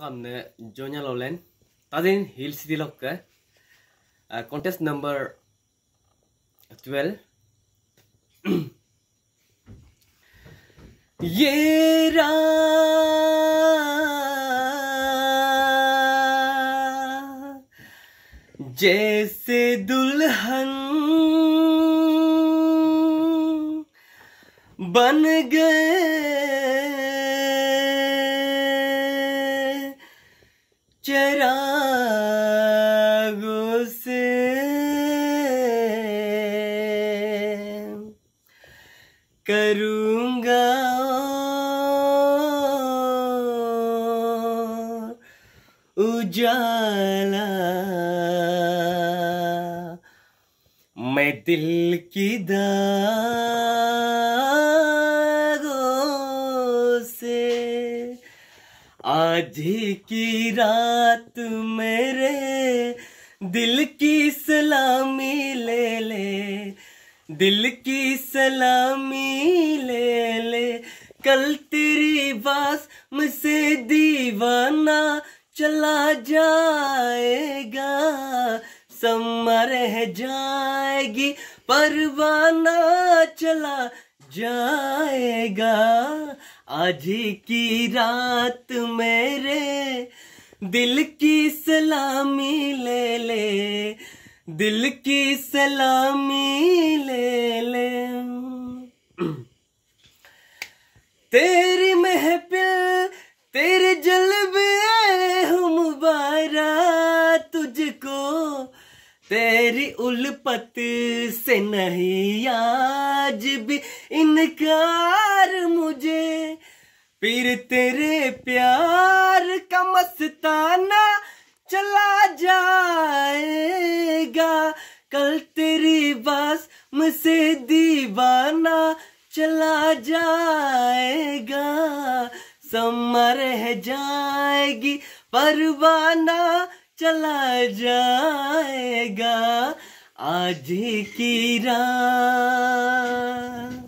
ने जोनिया लोलैन तीन हिल सिटी लोक के कॉन्टेस्ट नंबर ट्वेल्व ये जैसे दुल्हन बन गए चरा से करूंगा उजाला मैं दिल की दा आधी की रात मेरे दिल की सलामी ले ले दिल की सलामी ले ले कल तेरी बास मुझसे दीवाना चला जाएगा समर है जाएगी परवाना चला जाएगा आज की रात मेरे दिल की सलामी ले ले दिल की सलामी ले ले तेरी महफिल तेरे जलबे हम बारा तुझको तेरी उलपत से नहीं आज भी इनकार मुझे फिर तेरे प्यार का मस्ताना चला जाएगा कल तेरी बस मुझसे दीवाना चला जाएगा समर है जाएगी परवाना चला जाएगा आज की रात